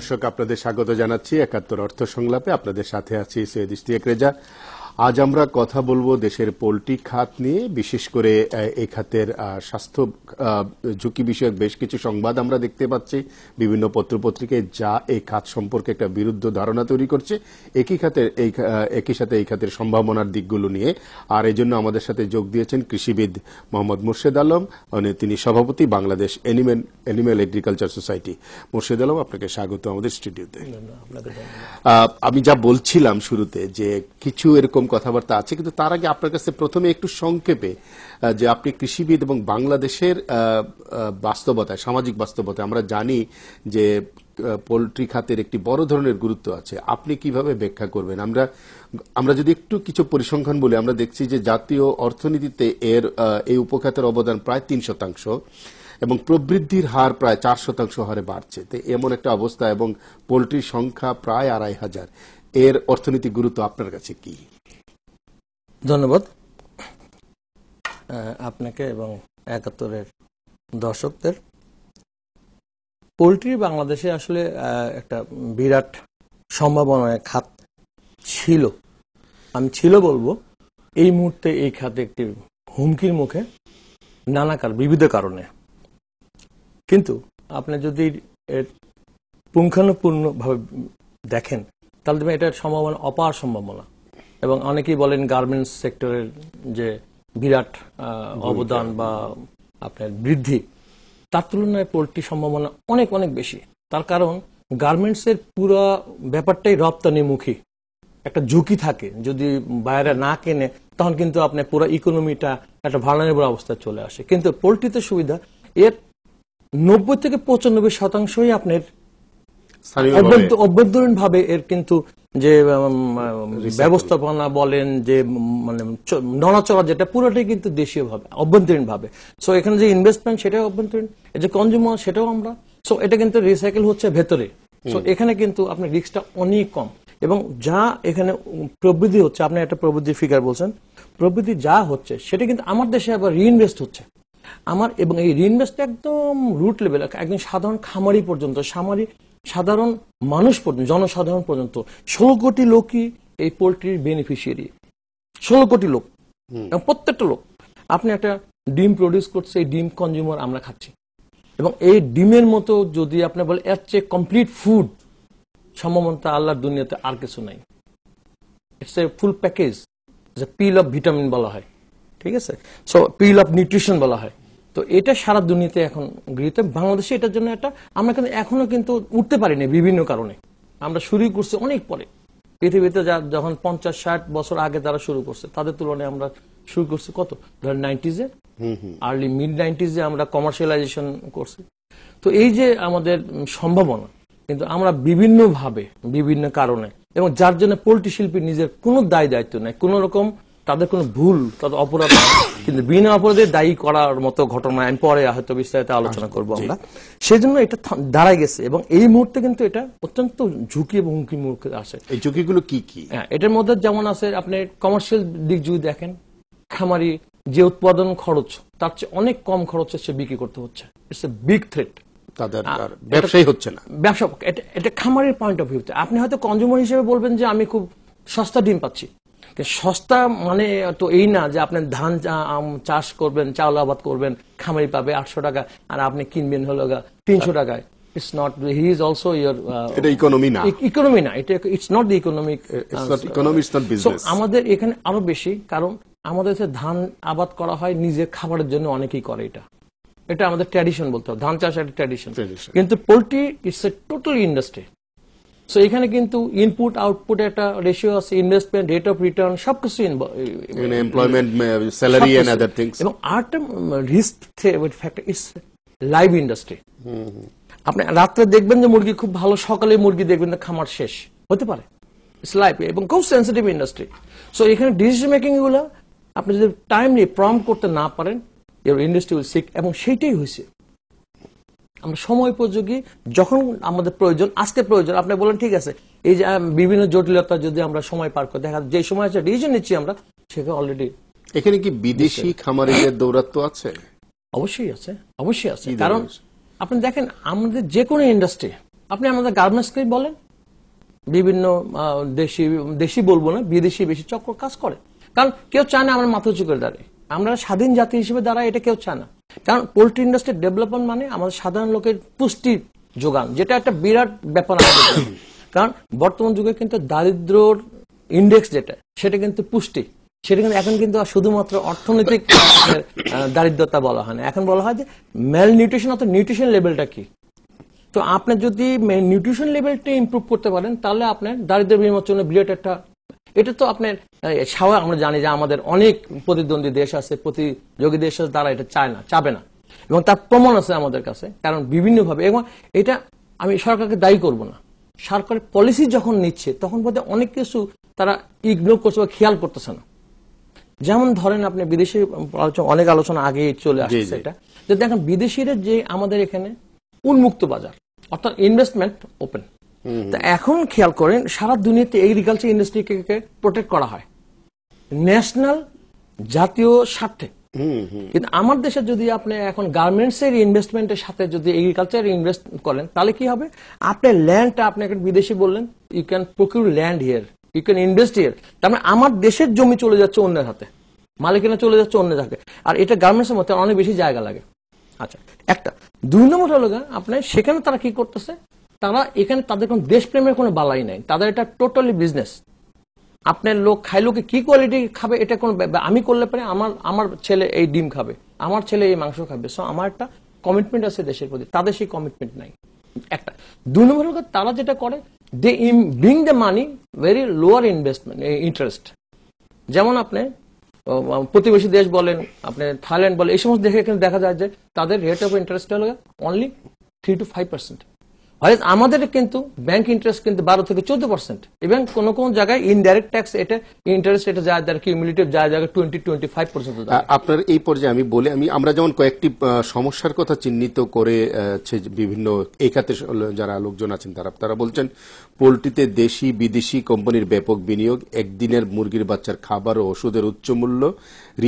দর্শক আপনাদের স্বাগত জানাচ্ছি একাত্তর অর্থ সংলাপে আপনাদের সাথে আছি সৈয়দ ইস্তিয়াক রেজা আজ আমরা কথা বলবো দেশের পোলট্রি খাত নিয়ে বিশেষ করে এই খাতের স্বাস্থ্য ঝুঁকি বিষয়ক বেশ কিছু সংবাদ আমরা দেখতে পাচ্ছি বিভিন্ন পত্রপত্রিকায় যা এই খাত সম্পর্কে একটা বিরুদ্ধ ধারণা তৈরি করছে একই খাতের একই সাথে এই খাতের সম্ভাবনার দিকগুলো নিয়ে আর এজন্য আমাদের সাথে যোগ দিয়েছেন কৃষিবিদ মোহাম্মদ মোর্শেদ আলম তিনি সভাপতি Bangladesh animal agriculture society Morshed Alam আপনাকে স্বাগত আমাদের স্টুডিওতে আমি যা বলছিলাম শুরুতে যে কিছু এরকম রকম কথাবার্তা আছে কিন্তু তার আগে আপনার কাছে প্রথমে একটু সংক্ষেপে যে আপনি কৃষিবিদ এবং বাংলাদেশের বাস্তবতায় সামাজিক বাস্তবতায় আমরা জানি যে পোলট্রি খাতের একটি বড় ধরনের গুরুত্ব আছে আপনি কিভাবে ব্যাখ্যা করবেন আমরা আমরা যদি একটু কিছু পরিসংখ্যান বলি আমরা দেখছি যে জাতীয় অর্থনীতিতে এর এই উপখাতের অবদান প্রায় তিন শতাংশ এবং প্রবৃদ্ধির হার প্রায় চার শতাংশ হারে বাড়ছে তো এমন একটা অবস্থা এবং পোলট্রির সংখ্যা প্রায় আড়াই হাজার এর অর্থনীতি গুরুত্ব আপনার কাছে কি ধন্যবাদ আপনাকে এবং একাত্তরের দর্শকদের পোলট্রি বাংলাদেশে আসলে একটা বিরাট সম্ভাবনায় খাত ছিল আমি ছিল বলবো এই মুহূর্তে এই খাতে একটি হুমকির মুখে নানাকার বিবিধ কারণে কিন্তু আপনি যদি এর পুঙ্খানুপূর্ণভাবে দেখেন তাহলে এটার সম্ভাবনা অপার সম্ভাবনা এবং অনেকেই বলেন গার্মেন্টস সেক্টরের যে বিরাট অবদান বা আপনার বৃদ্ধি তার তুলনায় পোলট্রি সম্ভাবনা অনেক অনেক বেশি তার কারণ গার্মেন্টসের পুরো ব্যাপারটাই রপ্তানিমুখী একটা ঝুঁকি থাকে যদি বাইরে না কেনে তখন কিন্তু আপনার পুরো ইকোনমিটা একটা ভার্নারেবল অবস্থায় চলে আসে কিন্তু পোল্ট্রিতে সুবিধা এর নব্বই থেকে পঁচানব্বই শতাংশই আপনার অভ্যন্তরীণ ভাবে এর কিন্তু যে ব্যবস্থাপনা বলেন যে মানে নড়াচড়া যেটা পুরোটাই কিন্তু দেশীয় ভাবে অভ্যন্তরীণ ভাবে সো এখানে যে ইনভেস্টমেন্ট সেটাও অভ্যন্তরীণ যে কনজিউমার সেটাও আমরা সো এটা কিন্তু রিসাইকেল হচ্ছে ভেতরে সো এখানে কিন্তু আপনার রিস্কটা অনেক কম এবং যা এখানে প্রবৃদ্ধি হচ্ছে আপনি একটা প্রবৃদ্ধি ফিগার বলছেন প্রবৃদ্ধি যা হচ্ছে সেটা কিন্তু আমার দেশে আবার রিইনভেস্ট হচ্ছে আমার এবং এই রিইনভেস্ট একদম রুট লেভেল একদম সাধারণ খামারি পর্যন্ত সামারি সাধারণ মানুষ পর্যন্ত জনসাধারণ পর্যন্ত ষোলো কোটি লোকই এই পোলট্রির বেনিফিশিয়ারি ষোলো কোটি লোক প্রত্যেকটা লোক আপনি একটা ডিম প্রডিউস করছে এই ডিম কনজিউমার আমরা খাচ্ছি এবং এই ডিমের মতো যদি আপনি বলে এর চেয়ে কমপ্লিট ফুড সম্ভবত আল্লাহর দুনিয়াতে আর কিছু নাই ইটস এ ফুল প্যাকেজ যে পিল অফ ভিটামিন বলা হয় ঠিক আছে সো পিল অফ নিউট্রিশন বলা হয় তো এটা সারা দুর্নীতি এখন গৃহীত বাংলাদেশে এটার জন্য একটা আমরা কিন্তু এখনো কিন্তু উঠতে পারিনি বিভিন্ন কারণে আমরা শুরু করছি অনেক পরে পৃথিবীতে যা যখন পঞ্চাশ ষাট বছর আগে তারা শুরু করছে তাদের তুলনায় আমরা শুরু করছি কত ধরেন নাইনটিজে আর্লি মিড নাইনটিজে আমরা কমার্শিয়ালাইজেশন করছি তো এই যে আমাদের সম্ভাবনা কিন্তু আমরা বিভিন্নভাবে বিভিন্ন কারণে এবং যার জন্য পোল্ট্রি শিল্পী নিজের কোনো দায় দায়িত্ব নেই কোন রকম তাদের কোনো ভুল তাদের অপরাধ কিন্তু বিনা অপরাধে দায়ী করার মতো ঘটনা আমি পরে হয়তো বিস্তারিত আলোচনা আচ্ছা, করবো আমরা সেই জন্য এটা দাঁড়ায় গেছে এবং এই মুহূর্তে কিন্তু এটা অত্যন্ত ঝুঁকি এবং হুমকি মুখে আসে এই ঝুঁকিগুলো কি কি হ্যাঁ এটার মধ্যে যেমন আছে আপনি কমার্শিয়াল দিক যদি দেখেন খামারি যে উৎপাদন খরচ তার চেয়ে অনেক কম খরচে সে বিক্রি করতে হচ্ছে ইটস এ বিগ থ্রেট তাদের ব্যবসায়ী হচ্ছে না ব্যবসা এটা খামারের পয়েন্ট অফ ভিউতে আপনি হয়তো কনজিউমার হিসেবে বলবেন যে আমি খুব সস্তা ডিম পাচ্ছি সস্তা মানে তো এই না যে আপনি ধান চাষ করবেন চাউল আবাদ করবেন খামারি পাবে আটশো টাকা আর আপনি কিনবেন হলো তিনশো টাকায় it's not he is also your এটা ইকোনমি না ইকোনমি e-, না এটা it's not the economic it's not economy it's not business আমাদের এখানে আরো বেশি কারণ আমাদের যে ধান আবাদ করা হয় নিজে খাবারের জন্য অনেকেই করে এটা এটা আমাদের ট্র্যাডিশন বলতে হবে ধান চাষ একটা ট্র্যাডিশন কিন্তু poultry it's a total industry so এখানে কিন্তু ইনপুট আউটপুট একটা রেশিও আছে ইনভেস্টমেন্ট রেট অফ রিটার্ন সবকিছু এমপ্লয়মেন্ট স্যালারি এবং রিস্ক লাইভ ইন্ডাস্ট্রি আপনি রাত্রে দেখবেন যে মুরগি খুব ভালো সকালে মুরগি দেখবেন খামার শেষ হতে পারে লাইভ এবং খুব সেন্সিটিভ ইন্ডাস্ট্রি সো এখানে ডিসিশন মেকিং গুলো আপনি যদি টাইমলি প্রম করতে না পারেন ইউর ইন্ডাস্ট্রি উইল সিক এবং সেইটাই হয়েছে আমরা সময় উপযোগী যখন আমাদের প্রয়োজন আজকে প্রয়োজন আপনি বলেন ঠিক আছে এই যে বিভিন্ন জটিলতা যদি আমরা সময় পার করে দেখা যে সময় আছে ডিসিশন নিচ্ছি আমরা সেখানে অলরেডি এখানে কি বিদেশি খামারিদের দৌরাত্ব আছে অবশ্যই আছে অবশ্যই আছে কারণ আপনি দেখেন আমাদের যে কোনো ইন্ডাস্ট্রি আপনি আমাদের গার্মেন্টসকেই বলেন বিভিন্ন দেশি দেশি বলবো না বিদেশি বেশি চক্র কাজ করে কারণ কেউ চায় না আমরা মাথা উঁচু করে দাঁড়িয়ে আমরা স্বাধীন জাতি হিসেবে দাঁড়ায় এটা কেউ চায় না কারণ পোলট্রি ইন্ডাস্ট্রি ডেভেলপমেন্ট মানে আমাদের সাধারণ লোকের পুষ্টি যোগান যেটা একটা বিরাট ব্যাপার কারণ বর্তমান যুগে কিন্তু দারিদ্রর ইন্ডেক্স যেটা সেটা কিন্তু পুষ্টি সেটা কিন্তু এখন কিন্তু শুধুমাত্র অর্থনৈতিক দারিদ্রতা বলা হয় না এখন বলা হয় যে মেল নিউট্রিশন অর্থাৎ নিউট্রিশন লেভেলটা কি তো আপনি যদি নিউট্রিশন লেভেলটা ইম্প্রুভ করতে পারেন তাহলে আপনার দারিদ্র বিমোচনে বিরাট একটা এটা তো আপনার সাহায্য আমরা জানি যে আমাদের অনেক প্রতিদ্বন্দ্বী দেশ আছে প্রতিযোগী দেশ আছে তারা এটা চায় না চাবে না এবং তার প্রমাণ আছে আমাদের কাছে কারণ বিভিন্নভাবে এবং এটা আমি সরকারকে দায়ী করব না সরকারের পলিসি যখন নিচ্ছে তখন বোধহয় অনেক কিছু তারা ইগনোর করছে বা খেয়াল করতেছে না যেমন ধরেন আপনি বিদেশি অনেক আলোচনা আগে চলে আসছে এটা যে দেখেন বিদেশিরা যে আমাদের এখানে উন্মুক্ত বাজার অর্থাৎ ইনভেস্টমেন্ট ওপেন তা এখন খেয়াল করেন সারা দুনিয়াতে এগ্রিকালচার ইন্ডাস্ট্রিকে প্রোটেক্ট করা হয় ন্যাশনাল জাতীয় স্বার্থে কিন্তু আমার দেশে যদি আপনি এখন গার্মেন্টস এর ইনভেস্টমেন্টের সাথে যদি এগ্রিকালচার ইনভেস্ট করেন তাহলে কি হবে আপনি ল্যান্ডটা আপনি একটা বিদেশি বললেন you can procure land here you can invest here তার মানে আমার দেশের জমি চলে যাচ্ছে অন্যের হাতে মালিকানা চলে যাচ্ছে অন্যের হাতে আর এটা গার্মেন্টসের মধ্যে অনেক বেশি জায়গা লাগে আচ্ছা একটা দুই নম্বর হলো আপনার সেখানে তারা কি করতেছে তারা এখানে তাদের কোনো দেশপ্রেমের কোনো বালাই নাই তাদের এটা টোটালি বিজনেস আপনার লোক খাইলোকে কি কোয়ালিটি খাবে এটা কোন আমি করলে পারে আমার আমার ছেলে এই ডিম খাবে আমার ছেলে এই মাংস খাবে সো আমার একটা কমিটমেন্ট আছে দেশের প্রতি তাদের সেই কমিটমেন্ট নাই একটা দুই নম্বর তারা যেটা করে they bring the money very lower investment interest যেমন আপনি প্রতিবেশী দেশ বলেন আপনি থাইল্যান্ড বলেন এই সমস্ত দেখে এখানে দেখা যায় যে তাদের রেট অফ ইন্টারেস্ট হলো only three two five percent হয় আমাদের কিন্তু ব্যাংক ইন্টারেস্ট কিন্তু বারো থেকে চোদ্দ পার্সেন্ট এবং কোন কোন জায়গায় ইনডাইরেক্ট ট্যাক্স এটা ইন্টারেস্ট এটা যায় দ্বারা কিউমুলেটিভ যায় জায়গায় টোয়েন্টি টোয়েন্টি ফাইভ পার্সেন্ট আপনার এই পর্যায়ে আমি বলে আমি আমরা যেমন কয়েকটি সমস্যার কথা চিহ্নিত করে বিভিন্ন এই খাতে যারা লোকজন আছেন তারা তারা বলছেন পোলট্রিতে দেশি বিদেশি কোম্পানির ব্যাপক বিনিয়োগ একদিনের মুরগির বাচ্চার খাবার ও ওষুধের উচ্চ মূল্য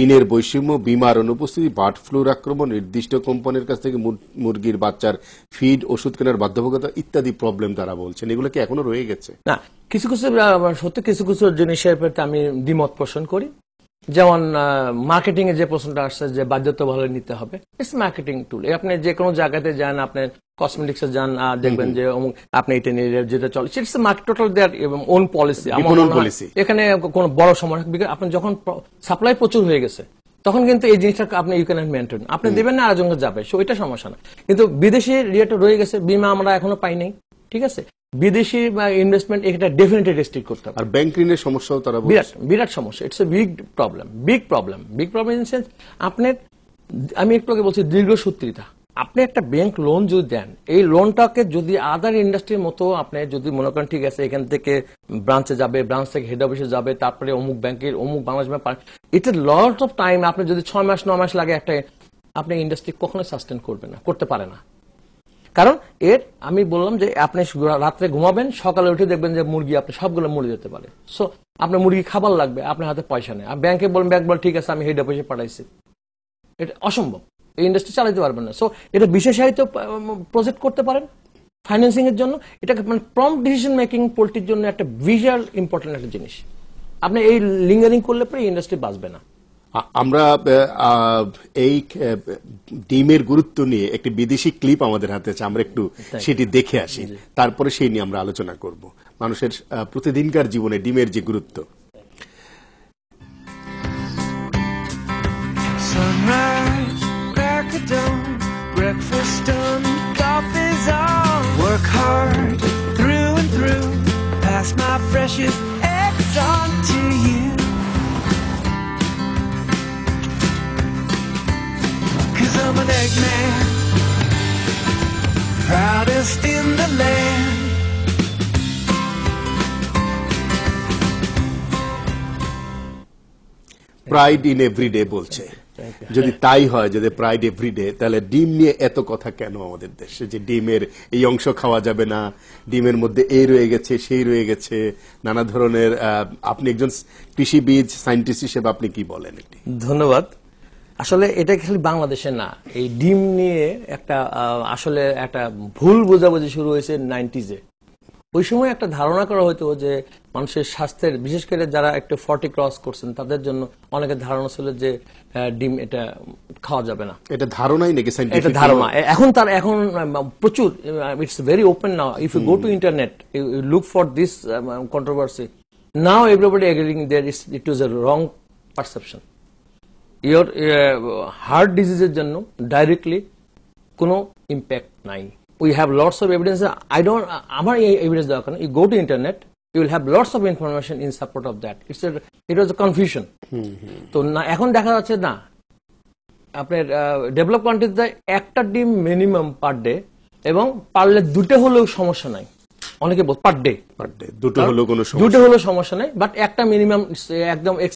ঋণের বৈষম্য বিমার অনুপস্থিতি বার্ড ফ্লুর আক্রমণ নির্দিষ্ট কোম্পানির কাছ থেকে মুরগির বাচ্চার ফিড ওষুধ কেনার বাধ্যবাধকতা ইত্যাদি প্রবলেম তারা বলছেন এগুলো কি এখনো রয়ে গেছে না কিছু কিছু সত্যি কিছু কিছু জিনিসের প্রতি আমি দ্বিমত পোষণ করি যেমন মার্কেটিং এ যে প্রশ্নটা আসছে যে ভালো নিতে হবে ইটস মার্কেটিং টুল আপনি যে কোনো জায়গাতে যান আপনি এ যান দেখবেন যে আপনি এটা নিয়ে যেটা চলে it's market total their own policy এখানে কোনো বড় সমস্যা আপনি যখন সাপ্লাই প্রচুর হয়ে গেছে তখন কিন্তু এই জিনিসটা আপনি ইউ ক্যান মেনটেন আপনি দেবেন না আরেকজনকে যাবে সো এটা সমস্যা না কিন্তু বিদেশি রিলেটেড রয়ে গেছে বিমা আমরা এখনো পাই নাই ঠিক আছে বিদেশি ইনভেস্টমেন্ট এটা ডেফিনেটলি রেস্ট্রিক্ট করতে হবে আর ব্যাংক ঋণের সমস্যাও তারা বিরাট বিরাট সমস্যা it's a big problem big problem big problem in sense আপনার আমি একটু আগে বলছি দীর্ঘসূত্রিতা আপনি একটা ব্যাংক লোন যদি দেন এই লোনটাকে যদি আদার ইন্ডাস্ট্রির মতো আপনি যদি মনে করেন ঠিক আছে এখান থেকে ব্রাঞ্চে যাবে ব্রাঞ্চ থেকে হেড অফিসে যাবে তারপরে অমুক ব্যাংকের অমুক বাংলাদেশ ব্যাংক এটা লট অফ টাইম আপনি যদি ছয় মাস ন মাস লাগে একটা আপনি ইন্ডাস্ট্রি কখনো সাস্টেন করবে না করতে পারে না কারণ এর আমি বললাম যে আপনি রাত্রে ঘুমাবেন সকালে উঠে দেখবেন যে মুরগি আপনি সবগুলো মরে যেতে পারে সো আপনার মুরগি খাবার লাগবে আপনার হাতে পয়সা নেই আর ব্যাংকে বলবেন ব্যাংক বল ঠিক আছে আমি হেড অফিসে পাঠাইছি এটা অসম্ভব এই ইন্ডাস্ট্রি চালাতে পারবেন না সো এটা বিশেষায়িত প্রজেক্ট করতে পারেন ফাইন্যান্সিং এর জন্য এটা মানে প্রম্পট ডিসিশন মেকিং পোলট্রির জন্য একটা ভিজুয়াল ইম্পর্টেন্ট একটা জিনিস আপনি এই লিঙ্গারিং করলে পরে ইন্ডাস্ট্রি বাঁচবে না আমরা এই ডিমের গুরুত্ব নিয়ে একটি বিদেশি ক্লিপ আমাদের হাতে আছে আমরা একটু সেটি দেখে আসি তারপরে সেই নিয়ে আমরা আলোচনা করব মানুষের প্রতিদিনকার জীবনে ডিমের যে গুরুত্ব Precious perfect man, proudest in the land. Pride in everyday বলছে যদি তাই হয় যদি প্রাইড এভরিডে তাহলে ডিম নিয়ে এত কথা কেন আমাদের দেশে যে ডিমের এই অংশ খাওয়া যাবে না ডিমের মধ্যে এই রয়ে গেছে সেই রয়ে গেছে নানা ধরনের আপনি একজন কৃষিবিদ সায়েন্টিস্ট হিসেবে আপনি কি বলেন ধন্যবাদ আসলে এটা খালি বাংলাদেশে না এই ডিম নিয়ে একটা আসলে একটা ভুল বোঝাবুঝি শুরু হয়েছে নাইনটিজে ওই সময় একটা ধারণা করা হতো যে মানুষের স্বাস্থ্যের বিশেষ করে যারা একটু ফর্টি ক্রস করছেন তাদের জন্য অনেকের ধারণা ছিল যে ডিম এটা খাওয়া যাবে না এটা ধারণাই নাকি এটা ধারণা এখন তার এখন প্রচুর it's very open now if you go to internet you look for this controversy now everybody agreeing there it is a wrong perception your heart ডিজিজের জন্য ডাইরেক্টলি কোনো ইম্প্যাক্ট নাই we have lots of evidence I don't আমার এই evidence দরকার নেই you go to internet you will have lots of information in support of that it's it was confusion তো না এখন দেখা যাচ্ছে না আপনার ডেভেলপ কান্ট্রিতে একটা ডিম মিনিমাম পার ডে এবং পারলে দুটো হলেও সমস্যা নাই অনেকে পার ডে পার ডে দুটো হলেও কোনো দুটো হলেও সমস্যা নাই বাট একটা মিনিমাম uh, একদম